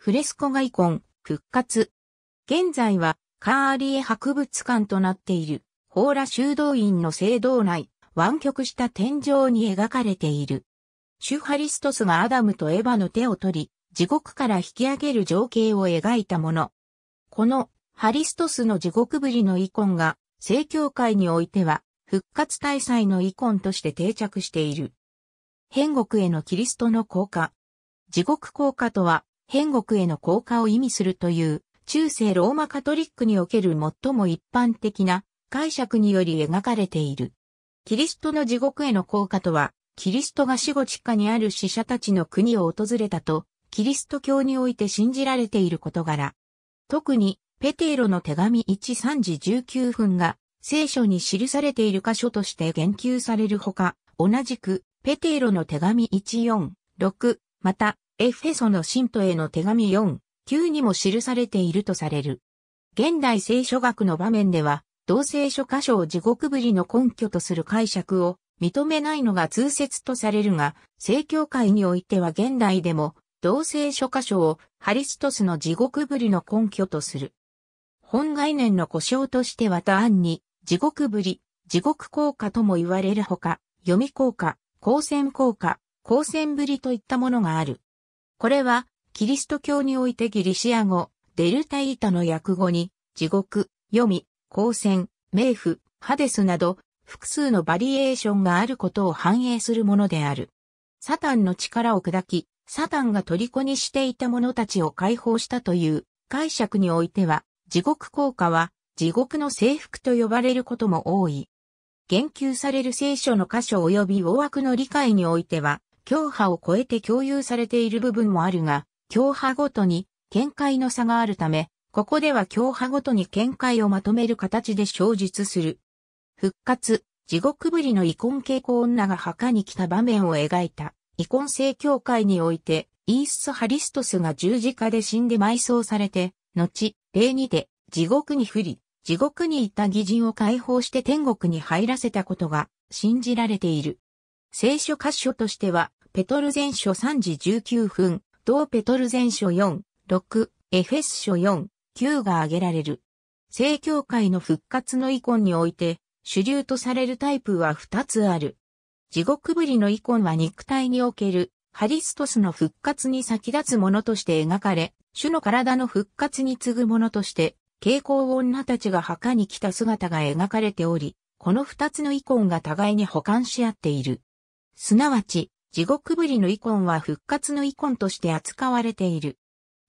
フレスコガイコン、復活。現在は、カーリエ博物館となっている、ホーラ修道院の聖堂内、湾曲した天井に描かれている。シュハリストスがアダムとエヴァの手を取り、地獄から引き上げる情景を描いたもの。この、ハリストスの地獄ぶりのイコンが、聖教会においては、復活大祭のイコンとして定着している。変国へのキリストの降下。地獄降下とは、変国への降下を意味するという、中世ローマカトリックにおける最も一般的な解釈により描かれている。キリストの地獄への降下とは、キリストが死後地下にある死者たちの国を訪れたと、キリスト教において信じられている事柄。特に、ペテーロの手紙13時19分が、聖書に記されている箇所として言及されるほか、同じく、ペテーロの手紙146、また、エフェソの信徒への手紙4、9にも記されているとされる。現代聖書学の場面では、同聖書箇所を地獄ぶりの根拠とする解釈を認めないのが通説とされるが、聖教会においては現代でも、同聖書箇所をハリストスの地獄ぶりの根拠とする。本概念の故障としては他案に、地獄ぶり、地獄効果とも言われるほか、読み効果、光線効果、光線ぶりといったものがある。これは、キリスト教においてギリシア語、デルタイータの訳語に、地獄、読み、光線、冥府、ハデスなど、複数のバリエーションがあることを反映するものである。サタンの力を砕き、サタンが虜にしていた者たちを解放したという解釈においては、地獄効果は地獄の征服と呼ばれることも多い。言及される聖書の箇所及び大枠の理解においては、教派を超えて共有されている部分もあるが、教派ごとに見解の差があるため、ここでは教派ごとに見解をまとめる形で小述する。復活、地獄ぶりの遺恨傾向女が墓に来た場面を描いた、遺恨性教会において、イース・ハリストスが十字架で死んで埋葬されて、後、礼にて、地獄に降り、地獄に行った義人を解放して天国に入らせたことが信じられている。聖書箇所としては、ペトル前書3時19分、同ペトル前書4、6、エフェス書4、9が挙げられる。正教会の復活のイコンにおいて、主流とされるタイプは2つある。地獄ぶりのイコンは肉体における、ハリストスの復活に先立つものとして描かれ、主の体の復活に次ぐものとして、傾向女たちが墓に来た姿が描かれており、この二つのイコンが互いに保管し合っている。すなわち、地獄ぶりのイコンは復活のイコンとして扱われている。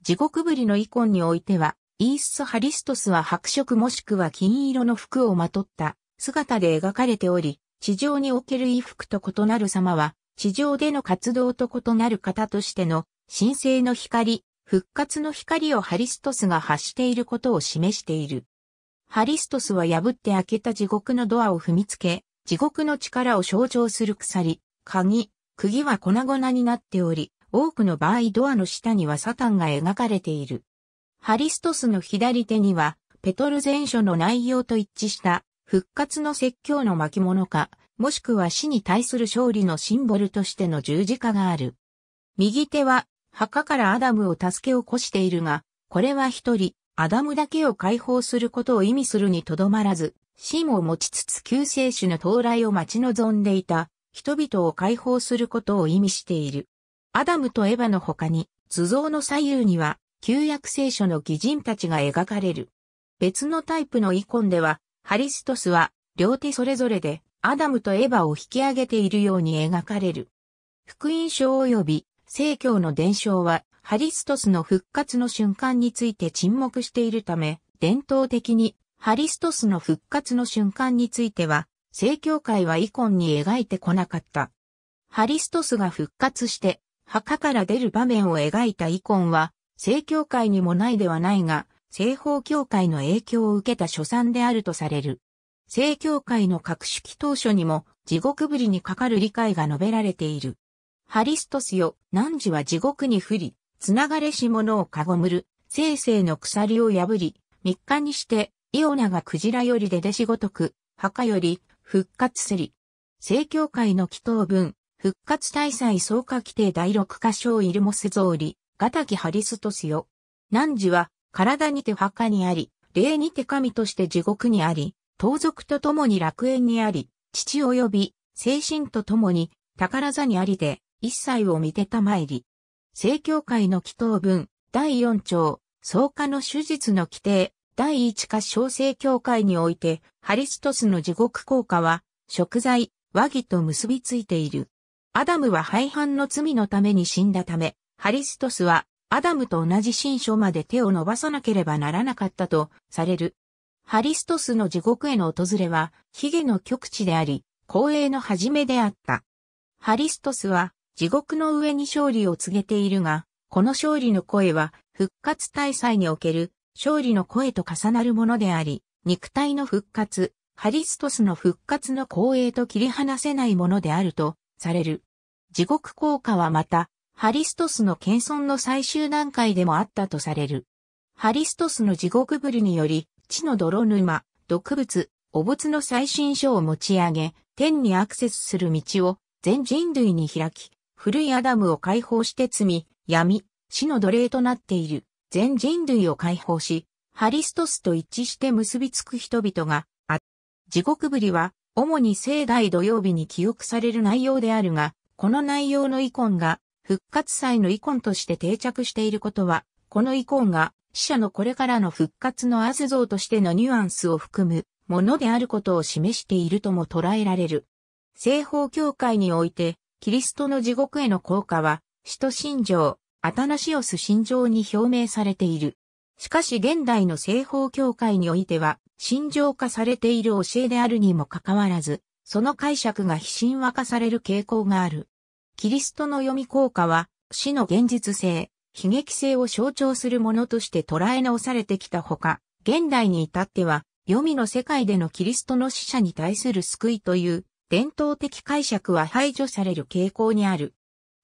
地獄ぶりのイコンにおいては、イース・ハリストスは白色もしくは金色の服をまとった姿で描かれており、地上における衣服と異なる様は、地上での活動と異なる方としての神聖の光、復活の光をハリストスが発していることを示している。ハリストスは破って開けた地獄のドアを踏みつけ、地獄の力を象徴する鎖、鍵、釘は粉々になっており、多くの場合ドアの下にはサタンが描かれている。ハリストスの左手には、ペトル全書の内容と一致した復活の説教の巻物か、もしくは死に対する勝利のシンボルとしての十字架がある。右手は、墓からアダムを助け起こしているが、これは一人、アダムだけを解放することを意味するにとどまらず、シを持ちつつ救世主の到来を待ち望んでいた、人々を解放することを意味している。アダムとエヴァの他に、図像の左右には、旧約聖書の義人たちが描かれる。別のタイプのイコンでは、ハリストスは、両手それぞれで、アダムとエヴァを引き上げているように描かれる。福音書及び、聖教の伝承は、ハリストスの復活の瞬間について沈黙しているため、伝統的に、ハリストスの復活の瞬間については、正教会はイコンに描いてこなかった。ハリストスが復活して、墓から出る場面を描いたイコンは、正教会にもないではないが、西方教会の影響を受けた所産であるとされる。正教会の格式当初にも地獄ぶりにかかる理解が述べられている。ハリストスよ、汝は地獄に降り、繋がれし者をかごむる、生成の鎖を破り、三日にして、イオナがクジラよりで出しごとく、墓より、復活せり。正教会の祈祷文、復活大祭総科規定第六箇所イルモセゾーリ、ガタキハリストスよ。汝は、体にて墓にあり、霊にて神として地獄にあり、盗賊と共に楽園にあり、父及び、精神と共に、宝座にありで、一切を見てたまいり。正教会の祈祷文、第四章、創価の手術の規定、第一課小生協会において、ハリストスの地獄効果は、食材、和議と結びついている。アダムは廃藩の罪のために死んだため、ハリストスは、アダムと同じ新書まで手を伸ばさなければならなかったとされる。ハリストスの地獄への訪れは、髭の極地であり、光栄の始めであった。ハリストスは、地獄の上に勝利を告げているが、この勝利の声は、復活大祭における勝利の声と重なるものであり、肉体の復活、ハリストスの復活の光栄と切り離せないものであるとされる。地獄効果はまた、ハリストスの謙遜の最終段階でもあったとされる。ハリストスの地獄ぶりにより、地の泥沼、毒物、お物の最新書を持ち上げ、天にアクセスする道を全人類に開き、古いアダムを解放して罪、闇、死の奴隷となっている。全人類を解放し、ハリストスと一致して結びつく人々が、あ、地獄ぶりは、主に盛大土曜日に記憶される内容であるが、この内容の遺恨が、復活祭の遺恨として定着していることは、この遺恨が、死者のこれからの復活のアズ像としてのニュアンスを含むものであることを示しているとも捉えられる。西方教会において、キリストの地獄への効果は、使徒信条、アタナシオス信条に表明されている。しかし現代の西方教会においては、心情化されている教えであるにもかかわらず、その解釈が非神話化される傾向がある。キリストの読み効果は、死の現実性、悲劇性を象徴するものとして捉え直されてきたほか、現代に至っては、読みの世界でのキリストの死者に対する救いという伝統的解釈は排除される傾向にある。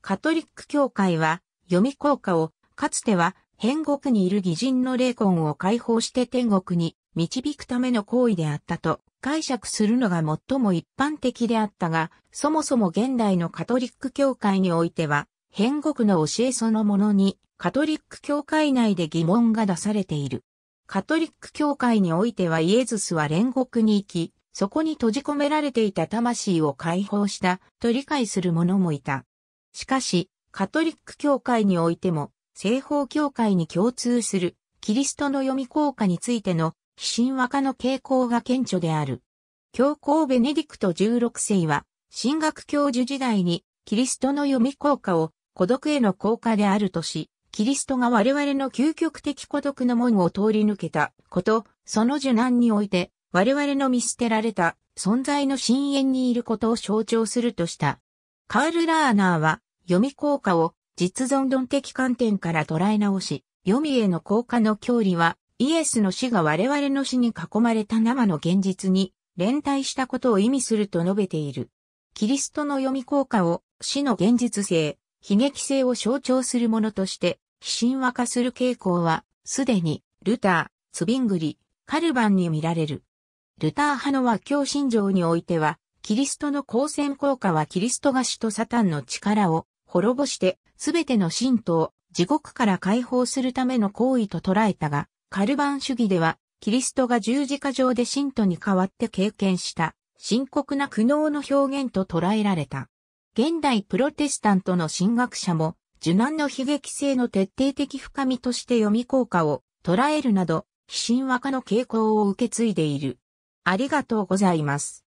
カトリック教会は読み効果を、かつては、変国にいる義人の霊魂を解放して天国に導くための行為であったと解釈するのが最も一般的であったが、そもそも現代のカトリック教会においては、変国の教えそのものに、カトリック教会内で疑問が出されている。カトリック教会においてはイエズスは煉獄に行き、そこに閉じ込められていた魂を解放したと理解する者もいた。しかし、カトリック教会においても、西方教会に共通する、キリストの読み効果についての、非神話化の傾向が顕著である。教皇ベネディクト16世は、神学教授時代に、キリストの読み効果を、孤独への効果であるとし、キリストが我々の究極的孤独の門を通り抜けたこと、その受難において、我々の見捨てられた存在の深淵にいることを象徴するとした。カール・ラーナーは、読み効果を実存論的観点から捉え直し、読みへの効果の教理は、イエスの死が我々の死に囲まれた生の現実に連帯したことを意味すると述べている。キリストの読み効果を死の現実性、悲劇性を象徴するものとして、非神話化する傾向は、すでに、ルター、ツビングリ、カルバンに見られる。ルター派の和教信条においては、キリストの光線効果はキリストが死とサタンの力を滅ぼして、すべての神道、地獄から解放するための行為と捉えたが、カルバン主義では、キリストが十字架上で信徒に代わって経験した深刻な苦悩の表現と捉えられた。現代プロテスタントの神学者も、受難の悲劇性の徹底的深みとして読み効果を捉えるなど、非神話化の傾向を受け継いでいる。ありがとうございます。